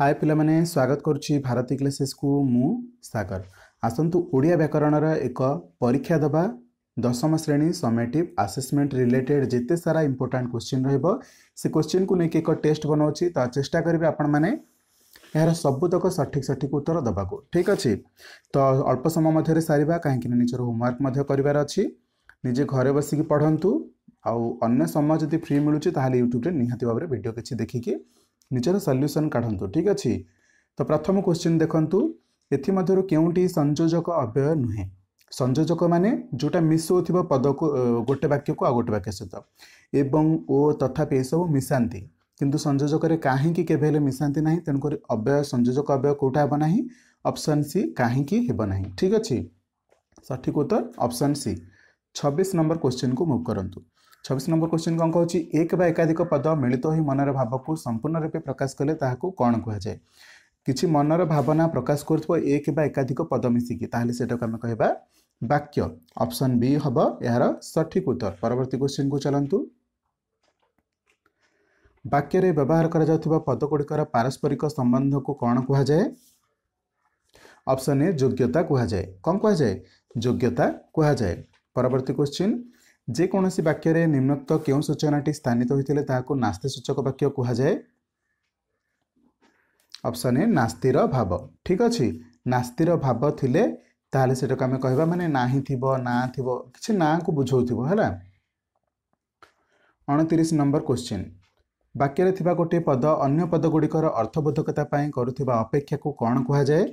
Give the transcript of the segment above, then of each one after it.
ହାଏ ପିଲାମାନେ ସ୍ୱାଗତ କରୁଛି ଭାରତୀ କ୍ଲାସେସ୍କୁ ମୁଁ ସାଗର ଆସନ୍ତୁ ଓଡ଼ିଆ ବ୍ୟାକରଣର ଏକ ପରୀକ୍ଷା ଦେବା ଦଶମ ଶ୍ରେଣୀ ସମେଟିଭ୍ ଆସେସମେଣ୍ଟ ରିଲେଟେଡ୍ ଯେତେ ସାରା ଇମ୍ପୋର୍ଟାଣ୍ଟ କ୍ୱେଶ୍ଚିନ୍ ରହିବ ସେ କ୍ୱେଶ୍ଚିନ୍କୁ ନେଇକି ଏକ ଟେଷ୍ଟ ବନାଉଛି ତ ଚେଷ୍ଟା କରିବେ ଆପଣମାନେ ଏହାର ସବୁତକ ସଠିକ୍ ସଠିକ୍ ଉତ୍ତର ଦେବାକୁ ଠିକ୍ ଅଛି ତ ଅଳ୍ପ ସମୟ ମଧ୍ୟରେ ସାରିବା କାହିଁକିନା ନିଜର ହୋମୱାର୍କ ମଧ୍ୟ କରିବାର ଅଛି ନିଜେ ଘରେ ବସିକି ପଢ଼ନ୍ତୁ ଆଉ ଅନ୍ୟ ସମୟ ଯଦି ଫ୍ରି ମିଳୁଛି ତାହେଲେ ୟୁଟ୍ୟୁବରେ ନିହାତି ଭାବରେ ଭିଡ଼ିଓ କିଛି ଦେଖିକି निजर सल्यूसन काढ़ ठीक अच्छे तो प्रथम क्वेश्चन देखु एम क्योंटी संयोजक अव्यय नुहे संयोजक मान जोटा मिस हो पद को गोटे वाक्य को आ गोटे वाक्य सहित एवं ओ तथापि सब मिशा कि संयोजक कहीं के मिशाती ना तेणुक अव्यय संयोजक अव्यय कौटा हे ना अपसन सी कहीं हेबना ठीक अच्छे सठिक उत्तर अपसन सी ଛବିଶ ନମ୍ବର କ୍ୱେଶ୍ଚିନ୍କୁ ମୁଭ୍ କରନ୍ତୁ ଛବିଶ ନମ୍ବର କ୍ୱେଶ୍ଚିନ୍ କ'ଣ କହୁଛି ଏକ ବା ଏକାଧିକ ପଦ ମିଳିତ ହୋଇ ମନର ଭାବକୁ ସମ୍ପୂର୍ଣ୍ଣ ରୂପେ ପ୍ରକାଶ କଲେ ତାହାକୁ କ'ଣ କୁହାଯାଏ କିଛି ମନର ଭାବନା ପ୍ରକାଶ କରୁଥିବ ଏକ ବା ଏକାଧିକ ପଦ ମିଶିକି ତାହେଲେ ସେଟାକୁ ଆମେ କହିବା ବାକ୍ୟ ଅପସନ୍ ବି ହେବ ଏହାର ସଠିକ୍ ଉତ୍ତର ପରବର୍ତ୍ତୀ କ୍ୱେଶ୍ଚିନ୍କୁ ଚାଲନ୍ତୁ ବାକ୍ୟରେ ବ୍ୟବହାର କରାଯାଉଥିବା ପଦଗୁଡ଼ିକର ପାରସ୍ପରିକ ସମ୍ବନ୍ଧକୁ କ'ଣ କୁହାଯାଏ ଅପସନ୍ ଏ ଯୋଗ୍ୟତା କୁହାଯାଏ କ'ଣ କୁହାଯାଏ ଯୋଗ୍ୟତା କୁହାଯାଏ ପରବର୍ତ୍ତୀ କ୍ୱେଶ୍ଚିନ୍ ଯେକୌଣସି ବାକ୍ୟରେ ନିମ୍ନତ କେଉଁ ସୂଚନାଟି ସ୍ଥାନିତ ହୋଇଥିଲେ ତାହାକୁ ନାସ୍ତିସୂଚକ ବାକ୍ୟ କୁହାଯାଏ ଅପସନ୍ ଏ ନାସ୍ତିର ଭାବ ଠିକ୍ ଅଛି ନାସ୍ତିର ଭାବ ଥିଲେ ତାହେଲେ ସେଟାକୁ ଆମେ କହିବା ମାନେ ନାହିଁ ଥିବ ନା ଥିବ କିଛି ନାଁକୁ ବୁଝାଉଥିବ ହେଲା ଅଣତିରିଶ ନମ୍ବର କ୍ୱେଶ୍ଚିନ୍ ବାକ୍ୟରେ ଥିବା ଗୋଟିଏ ପଦ ଅନ୍ୟ ପଦଗୁଡ଼ିକର ଅର୍ଥବୋଧକତା ପାଇଁ କରୁଥିବା ଅପେକ୍ଷାକୁ କ'ଣ କୁହାଯାଏ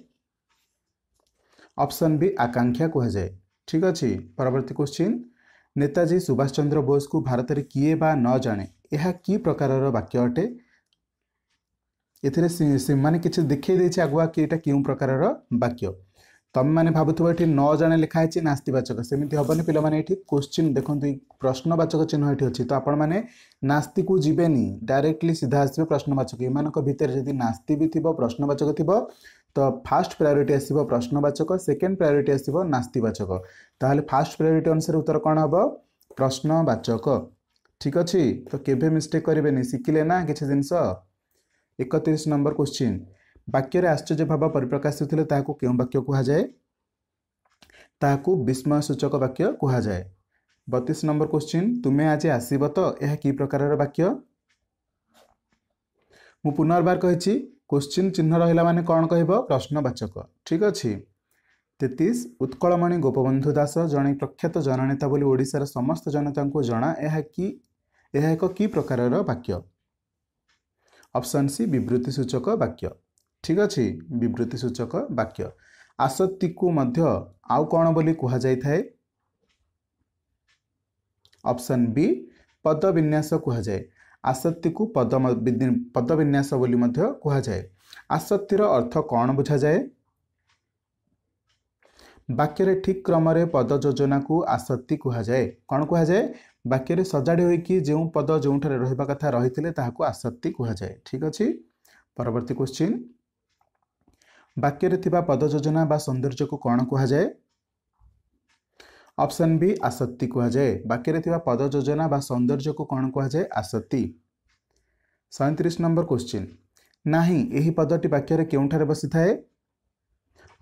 ଅପସନ୍ ବି ଆକାଂକ୍ଷା କୁହାଯାଏ ঠিক ଅଛି ପରବର୍ତ୍ତୀ କୋଶ୍ଚିନ୍ ନେତାଜୀ ସୁଭାଷ ଚନ୍ଦ୍ର ବୋଷଙ୍କୁ ଭାରତରେ କିଏ ବା ନ ଜାଣେ ଏହା କି ପ୍ରକାରର ବାକ୍ୟ ଅଟେ ଏଥିରେ ସେମାନେ କିଛି ଦେଖାଇ ଦେଇଛି ଆଗୁଆ କି ଏଇଟା କେଉଁ ପ୍ରକାରର ବାକ୍ୟ ତୁମେମାନେ ଭାବୁଥିବ ଏଠି ନ ଜାଣେ ଲେଖା ହେଇଛି ନାସ୍ତିବାଚକ ସେମିତି ହେବନି ପିଲାମାନେ ଏଠି କୋଶ୍ଚିନ୍ ଦେଖନ୍ତୁ ପ୍ରଶ୍ନବାଚକ ଚିହ୍ନ ଏଠି ଅଛି ତ ଆପଣମାନେ ନାସ୍ତିକୁ ଯିବେନି ଡାଇରେକ୍ଟଲି ସିଧା ଆସିବେ ପ୍ରଶ୍ନବାଚକ ଏମାନଙ୍କ ଭିତରେ ଯଦି ନାସ୍ତି ବି ଥିବ ପ୍ରଶ୍ନବାଚକ ଥିବ ତ ଫାଷ୍ଟ ପ୍ରାୟୋରିଟି ଆସିବ ପ୍ରଶ୍ନବାଚକ ସେକେଣ୍ଡ ପ୍ରାୟୋରିଟି ଆସିବ ନାସ୍ତିବାଚକ ତାହେଲେ ଫାଷ୍ଟ ପ୍ରାୟୋରିଟି ଅନୁସାରେ ଉତ୍ତର କ'ଣ ହେବ ପ୍ରଶ୍ନବାଚକ ଠିକ୍ ଅଛି ତ କେବେ ମିଷ୍ଟେକ୍ କରିବେନି ଶିଖିଲେ ନା କିଛି ଜିନିଷ ଏକତିରିଶ ନମ୍ବର କୋଶ୍ଚିନ୍ ବାକ୍ୟରେ ଆଶ୍ଚର୍ଯ୍ୟ ଭାବ ପରିପ୍ରକାଶ ହେଉଥିଲେ ତାହାକୁ କେଉଁ ବାକ୍ୟ କୁହାଯାଏ ତାହାକୁ ବିସ୍ମୟସୂଚକ ବାକ୍ୟ କୁହାଯାଏ ବତିଶ ନମ୍ବର କୋଶ୍ଚିନ୍ ତୁମେ ଆଜି ଆସିବ ତ ଏହା କି ପ୍ରକାରର ବାକ୍ୟ ମୁଁ ପୁନର୍ବାର କହିଛି କୋଶ୍ଚିନ୍ ଚିହ୍ନ ରହିଲା ମାନେ କ'ଣ କହିବ ପ୍ରଶ୍ନବାଚକ ଠିକ୍ ଅଛି ତେତିଶ ଉତ୍କଳମଣି ଗୋପବନ୍ଧୁ ଦାସ ଜଣେ ପ୍ରଖ୍ୟାତ ଜନନେତା ବୋଲି ଓଡ଼ିଶାର ସମସ୍ତ ଜନତାଙ୍କୁ ଜଣା ଏହା କି ଏହା ଏକ କି ପ୍ରକାରର ବାକ୍ୟ ଅପସନ୍ ସି ବିବୃତ୍ତି ସୂଚକ ବାକ୍ୟ ଠିକ୍ ଅଛି ବିବୃତ୍ତି ସୂଚକ ବାକ୍ୟ ଆସକ୍ତିକୁ ମଧ୍ୟ ଆଉ କ'ଣ ବୋଲି କୁହାଯାଇଥାଏ ଅପସନ୍ ବି ପଦବିନ୍ୟାସ କୁହାଯାଏ ଆସକ୍ତିକୁ ପଦ ପଦବିନ୍ୟାସ ବୋଲି ମଧ୍ୟ କୁହାଯାଏ ଆସକ୍ତିର ଅର୍ଥ କ'ଣ ବୁଝାଯାଏ ବାକ୍ୟରେ ଠିକ୍ କ୍ରମରେ ପଦ ଯୋଜନାକୁ ଆସକ୍ତି କୁହାଯାଏ କ'ଣ କୁହାଯାଏ ବାକ୍ୟରେ ସଜାଡ଼ି ହୋଇକି ଯେଉଁ ପଦ ଯେଉଁଠାରେ ରହିବା କଥା ରହିଥିଲେ ତାହାକୁ ଆସକ୍ତି କୁହାଯାଏ ଠିକ୍ ଅଛି ପରବର୍ତ୍ତୀ କ୍ୱେଶ୍ଚିନ୍ ବାକ୍ୟରେ ଥିବା ପଦ ଯୋଜନା ବା ସୌନ୍ଦର୍ଯ୍ୟକୁ କ'ଣ କୁହାଯାଏ অপশন বি অসত্য কোয়া যায় বাক্যের থিবা পদ যোজনা বা সৌন্দর্য কো কোন কোয়া যায় অসতি 37 নম্বর কোশ্চেন নাহি এই পদটি বাক্যের কেউঠারে বসি থায়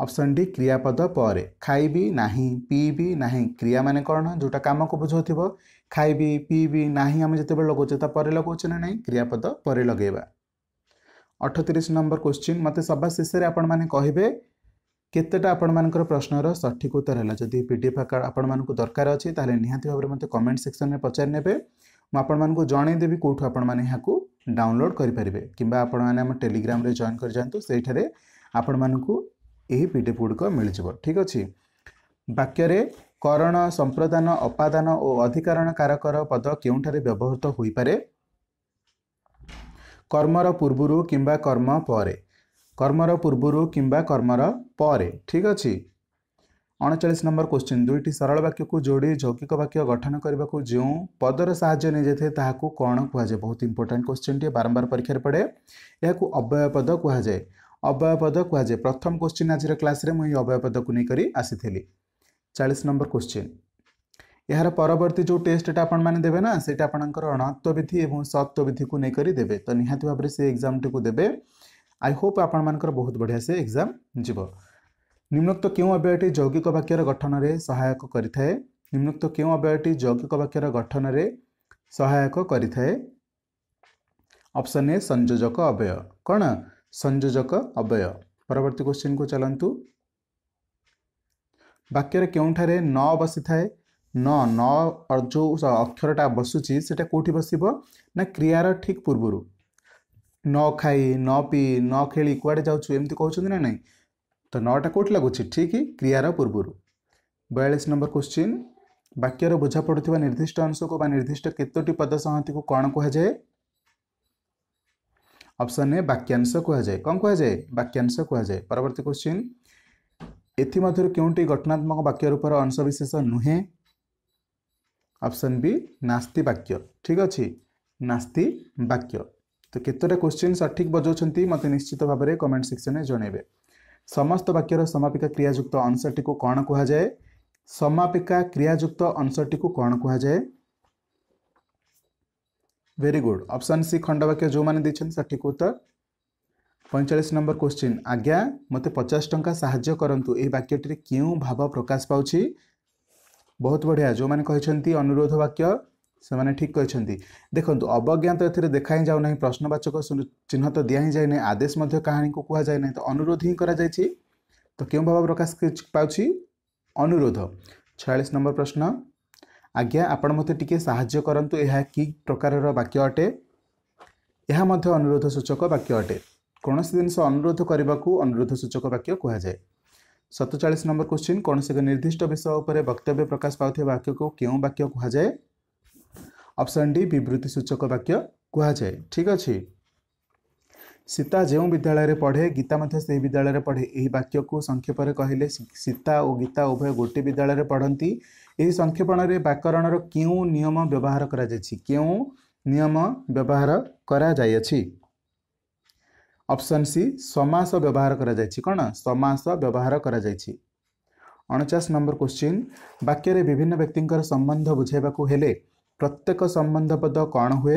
অপশন ডি ক্রিয়াপদ পরে খাইবি নাহি পিবি নাহি ক্রিয়া মানে করণ যোটা কাম কো বুঝোতিব খাইবি পিবি নাহি আমি যেতে বে লাগোছ তা পর লাগোছ না নাই ক্রিয়াপদ পর লাগেবা 38 নম্বর কোশ্চেন মতে সবাসিসে আপন মানে কইবে କେତେଟା ଆପଣମାନଙ୍କର ପ୍ରଶ୍ନର ସଠିକ୍ ଉତ୍ତର ହେଲା ଯଦି ପି ଡି ଏଫ୍ ଆକାର ଆପଣମାନଙ୍କୁ ଦରକାର ଅଛି ତାହେଲେ ନିହାତି ଭାବରେ ମୋତେ କମେଣ୍ଟ ସେକ୍ସନରେ ପଚାରି ନେବେ ମୁଁ ଆପଣମାନଙ୍କୁ ଜଣାଇଦେବି କେଉଁଠୁ ଆପଣମାନେ ଏହାକୁ ଡାଉନଲୋଡ଼୍ କରିପାରିବେ କିମ୍ବା ଆପଣମାନେ ଆମ ଟେଲିଗ୍ରାମରେ ଜଏନ୍ କରିଯାଆନ୍ତୁ ସେଇଠାରେ ଆପଣମାନଙ୍କୁ ଏହି ପି ଡି ଏଫ୍ ଗୁଡ଼ିକ ମିଳିଯିବ ଠିକ୍ ଅଛି ବାକ୍ୟରେ କରଣ ସମ୍ପ୍ରଦାନ ଅପାଦାନ ଓ ଅଧିକାରଣ କାରକର ପଦ କେଉଁଠାରେ ବ୍ୟବହୃତ ହୋଇପାରେ କର୍ମର ପୂର୍ବରୁ କିମ୍ବା କର୍ମ ପରେ কর্মর পূর্বরু কিংবা কর্মর পরে ঠিক অছি অণচাশ নম্বর কোশ্চিন দুইটি সরল বাক্যকু যোড়ি যৌকিক বাক্য গঠন করা যে পদর সাহায্য নিয়ে যাই তাহলে কণ কুহযায় বহুত ইম্পর্টাট কোশ্চিনটি বারম্বার পরীক্ষার পড়ে এখন অব্যয় পদ কুহযায় অব্যয় পদ কুহযায় প্রথম কোশ্চিন আজর ক্লাসে মু এই অব্যয় পদক নিয়ে আসিলি চাশ নম্বর কোশ্চিন ଏହାର ପରବର୍ତ୍ତୀ ଯେଉଁ ଟେଷ୍ଟଟା ଆପଣମାନେ ଦେବେ ନା ସେଇଟା ଆପଣଙ୍କର ଅଣତ୍ୱବିଧି ଏବଂ ସତ୍ତ୍ୱବିଧିକୁ ନେଇକରି ଦେବେ ତ ନିହାତି ଭାବରେ ସେ ଏକ୍ଜାମ୍ଟିକୁ ଦେବେ ଆଇ ହୋପ୍ ଆପଣମାନଙ୍କର ବହୁତ ବଢ଼ିଆ ସେ ଏକ୍ଜାମ୍ ଯିବ ନିମ୍ନୋକ୍ତ କେଉଁ ଅବୟଟି ଯୌଗିକ ବାକ୍ୟର ଗଠନରେ ସହାୟକ କରିଥାଏ ନିମ୍ନୋକ୍ତ କେଉଁ ଅବୟଟି ଯୌଗିକ ବାକ୍ୟର ଗଠନରେ ସହାୟକ କରିଥାଏ ଅପସନ୍ ଏ ସଂଯୋଜକ ଅବୟ କ'ଣ ସଂଯୋଜକ ଅବୟ ପରବର୍ତ୍ତୀ କ୍ୱେଶ୍ଚିନ୍କୁ ଚାଲନ୍ତୁ ବାକ୍ୟରେ କେଉଁଠାରେ ନ ବସିଥାଏ ନ ନ ଯେଉଁ ଅକ୍ଷରଟା ବସୁଛି ସେଇଟା କେଉଁଠି ବସିବ ନା କ୍ରିୟାର ଠିକ୍ ପୂର୍ବରୁ न खाई न पी न खेली कुआडे जाऊ एमती कहते ना ना तो नौटा कौट लगुच ठीक क्रियार पूर्व बयालीस नंबर क्वेश्चन वाक्यर बुझा पड़ा निर्दिष्ट अंश को निर्दिष्ट कतोटी पद संहति को कौन कह जाए ऑप्शन ए वाक्यांश कहुए कौन कह जाए वाक्यांश कहुए परवर्त क्वेश्चन एम क्योंटी घटनात्मक वाक्य रूप अंशविशेष नुहे ऑप्शन बी नास्ति वाक्य ठीक अच्छे नास्ति वाक्य তো কেতোটা কোশ্চিন সঠিক বজাউছেন মতো নিশ্চিত ভাবে কমেন্ট সেকশনে জনাইবে সমস্ত বাক্যর সমাপিকা ক্রিয়াযুক্ত অংশটি কণ কুহযায়ে সমাপিকা ক্রিয়াযুক্ত অংশটি কণ কুহযায়ে ভেরি গুড অপশন সি খণ্ডবাক্য যে দিয়েছেন সঠিক উত্তর পঁয়চাশ নম্বর কোশ্চিন আজ্ঞা মতো পচাশ টঙ্কা সাহায্য করতু এই বাক্যটি কেউ ভাব প্রকাশ পাচ্ছি ବହୁତ ବଢ଼ିଆ ଯେଉଁମାନେ କହିଛନ୍ତି ଅନୁରୋଧ ବାକ୍ୟ ସେମାନେ ଠିକ୍ କହିଛନ୍ତି ଦେଖନ୍ତୁ ଅବଜ୍ଞା ତ ଏଥିରେ ଦେଖା ହିଁ ଯାଉନାହିଁ ପ୍ରଶ୍ନବାଚକ ଚିହ୍ନ ତ ଦିଆ ହିଁ ଯାଇନାହିଁ ଆଦେଶ ମଧ୍ୟ କାହାଣୀକୁ କୁହାଯାଇ ନାହିଁ ତ ଅନୁରୋଧ ହିଁ କରାଯାଇଛି ତ କେଉଁ ଭାବ ପ୍ରକାଶ ପାଉଛି ଅନୁରୋଧ ଛୟାଳିଶ ନମ୍ବର ପ୍ରଶ୍ନ ଆଜ୍ଞା ଆପଣ ମୋତେ ଟିକିଏ ସାହାଯ୍ୟ କରନ୍ତୁ ଏହା କି ପ୍ରକାରର ବାକ୍ୟ ଅଟେ ଏହା ମଧ୍ୟ ଅନୁରୋଧ ସୂଚକ ବାକ୍ୟ ଅଟେ କୌଣସି ଜିନିଷ ଅନୁରୋଧ କରିବାକୁ ଅନୁରୋଧ ସୂଚକ ବାକ୍ୟ କୁହାଯାଏ ସତଚାଳିଶ ନମ୍ବର କୋଶ୍ଚିନ୍ କୌଣସି ଏକ ନିର୍ଦ୍ଦିଷ୍ଟ ବିଷୟ ଉପରେ ବକ୍ତବ୍ୟ ପ୍ରକାଶ ପାଉଥିବା ବାକ୍ୟକୁ କେଉଁ ବାକ୍ୟ କୁହାଯାଏ ଅପସନ୍ ଡି ବିବୃତ୍ତି ସୂଚକ ବାକ୍ୟ କୁହାଯାଏ ଠିକ୍ ଅଛି ସୀତା ଯେଉଁ ବିଦ୍ୟାଳୟରେ ପଢ଼େ ଗୀତା ମଧ୍ୟ ସେହି ବିଦ୍ୟାଳୟରେ ପଢ଼େ ଏହି ବାକ୍ୟକୁ ସଂକ୍ଷେପରେ କହିଲେ ସୀତା ଓ ଗୀତା ଉଭୟ ଗୋଟିଏ ବିଦ୍ୟାଳୟରେ ପଢ଼ନ୍ତି ଏହି ସଂକ୍ଷେପଣରେ ବ୍ୟାକରଣର କେଉଁ ନିୟମ ବ୍ୟବହାର କରାଯାଇଛି କେଉଁ ନିୟମ ବ୍ୟବହାର କରାଯାଇଅଛି ଅପସନ୍ ସି ସମାସ ବ୍ୟବହାର କରାଯାଇଛି କ'ଣ ସମାସ ବ୍ୟବହାର କରାଯାଇଛି ଅଣଚାଶ ନମ୍ବର କ୍ୱଶ୍ଚିନ୍ ବାକ୍ୟରେ ବିଭିନ୍ନ ବ୍ୟକ୍ତିଙ୍କର ସମ୍ବନ୍ଧ ବୁଝାଇବାକୁ ହେଲେ ପ୍ରତ୍ୟେକ ସମ୍ବନ୍ଧ ପଦ କ'ଣ ହୁଏ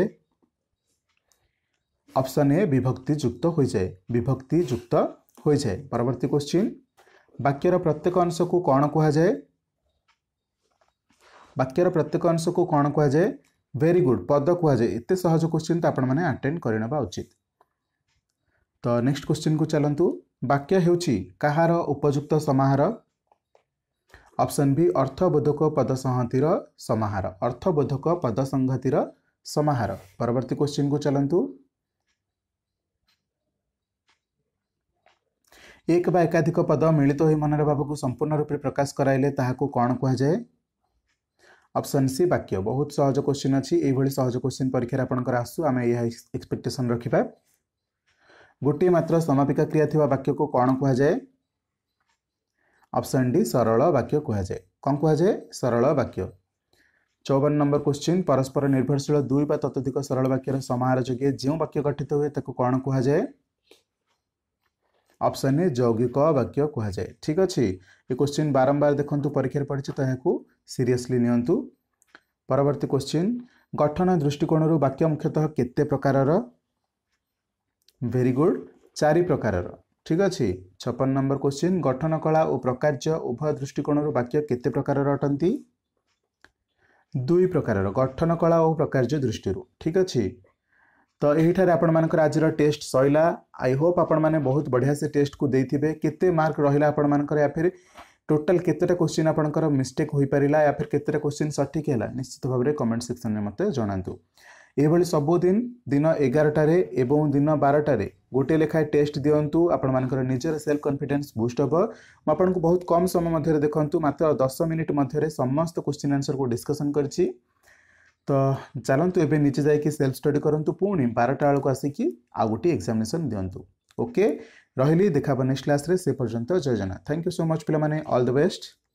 অপশান এ বিভক্তি যুক্ত হয়ে যায় বিভক্তি যুক্ত হয়ে যায় পরবর্তী কোশ্চিন বাক্যর প্রত্যেক অংশক কণ কুহযায় বাক্যর প্রত্যেক অংশক কণ কুহযায় ভেরি গুড পদ কুহযায় এত সহজ কোশ্চিন তো আপনার আটেন্ড করে নেওয়া উচিত তো নেক্সট কোশ্চিন কু চালু বাক্য হচ্ছে কাহার উপযুক্ত সমাহার অপশন বি অর্থবোধক পদসংহতিৰ সমাহার অর্থবোধক পদসংহতিৰ সমাহার পৰৱৰ্তী কোয়েশ্চন কো চলন্তু একবায়েকাধিক পদ মিলিত হৈ মনাৰ ভাবক সম্পূৰ্ণ ৰূপে প্ৰকাশ কৰাইলে তাহাক কোন কোৱা যায় অপশন সি বাক্য বহুত সহজ কোয়েশ্চন আছে এইবালে সহজ কোয়েশ্চন পৰীক্ষাত আপোনাক আসু আমি ই এক্সপেকটেশ্বন ৰখিবা গুটীমাত্ৰ সমাপিকা ক্ৰিয়া থকা বাক্যক কোন কোৱা যায় ଅପସନ୍ ଡି ସରଳ ବାକ୍ୟ କୁହାଯାଏ କ'ଣ କୁହାଯାଏ ସରଳ ବାକ୍ୟ ଚଉବନ ନମ୍ବର କ୍ୱେଶ୍ଚିନ୍ ପରସ୍ପର ନିର୍ଭରଶୀଳ ଦୁଇ ବା ତତ୍ୟଧିକ ସରଳ ବାକ୍ୟର ସମାହାର ଯୋଗେ ଯେଉଁ ବାକ୍ୟ ଗଠିତ ହୁଏ ତାକୁ କ'ଣ କୁହାଯାଏ ଅପସନ୍ ଏ ଯୌଗିକ ବାକ୍ୟ କୁହାଯାଏ ଠିକ୍ ଅଛି ଏ କ୍ୱେଶ୍ଚିନ୍ ବାରମ୍ବାର ଦେଖନ୍ତୁ ପରୀକ୍ଷାରେ ପଡ଼ିଛି ତ ଏହାକୁ ସିରିୟସ୍ଲି ନିଅନ୍ତୁ ପରବର୍ତ୍ତୀ କ୍ୱେଶ୍ଚିନ୍ ଗଠନ ଦୃଷ୍ଟିକୋଣରୁ ବାକ୍ୟ ମୁଖ୍ୟତଃ କେତେ ପ୍ରକାରର ଭେରି ଗୁଡ଼ ଚାରି ପ୍ରକାରର ঠিক ଅଛି ଛପନ ନମ୍ବର କୋଶ୍ଚିନ୍ ଗଠନ କଳା ଓ ପ୍ରକାର୍ଯ୍ୟ ଉଭୟ ଦୃଷ୍ଟିକୋଣରୁ ବାକ୍ୟ କେତେ ପ୍ରକାରର ଅଟନ୍ତି ଦୁଇ ପ୍ରକାରର ଗଠନ କଳା ଓ ପ୍ରକାର୍ଯ୍ୟ ଦୃଷ୍ଟିରୁ ଠିକ୍ ଅଛି ତ ଏହିଠାରେ ଆପଣମାନଙ୍କର ଆଜିର ଟେଷ୍ଟ ସରିଲା ଆଇ ହୋପ୍ ଆପଣମାନେ ବହୁତ ବଢ଼ିଆ ସେ ଟେଷ୍ଟକୁ ଦେଇଥିବେ କେତେ ମାର୍କ ରହିଲା ଆପଣମାନଙ୍କର ୟା ଫେର୍ ଟୋଟାଲ୍ କେତେଟା କୋଶ୍ଚିନ୍ ଆପଣଙ୍କର ମିଷ୍ଟେକ୍ ହୋଇପାରିଲା ୟା ଫେର୍ କେତେଟା କୋଶ୍ଚିନ୍ ସଠିକ୍ ହେଲା ନିଶ୍ଚିତ ଭାବରେ କମେଣ୍ଟ ସେକ୍ସନ୍ରେ ମୋତେ ଜଣାନ୍ତୁ ଏହିଭଳି ସବୁଦିନ ଦିନ ଏଗାରଟାରେ ଏବଂ ଦିନ ବାରଟାରେ ଗୋଟିଏ ଲେଖାଏଁ ଟେଷ୍ଟ ଦିଅନ୍ତୁ ଆପଣମାନଙ୍କର ନିଜର ସେଲ୍ଫ କନଫିଡେନ୍ସ ବୁଷ୍ଟ ହେବ ମୁଁ ଆପଣଙ୍କୁ ବହୁତ କମ୍ ସମୟ ମଧ୍ୟରେ ଦେଖନ୍ତୁ ମାତ୍ର ଦଶ ମିନିଟ୍ ମଧ୍ୟରେ ସମସ୍ତ କୋଶ୍ଚିନ୍ ଆନ୍ସରକୁ ଡିସ୍କସନ୍ କରିଛି ତ ଚାଲନ୍ତୁ ଏବେ ନିଜେ ଯାଇକି ସେଲ୍ଫ ଷ୍ଟଡି କରନ୍ତୁ ପୁଣି ବାରଟା ବେଳକୁ ଆସିକି ଆଉ ଗୋଟିଏ ଏକ୍ଜାମିନେସନ୍ ଦିଅନ୍ତୁ ଓକେ ରହିଲି ଦେଖା ହେବ ନେକ୍ସଟ କ୍ଲାସ୍ରେ ସେ ପର୍ଯ୍ୟନ୍ତ Jai Jagannath thank you so much ପିଲାମାନେ ଅଲ୍ ଦ ବେଷ୍ଟ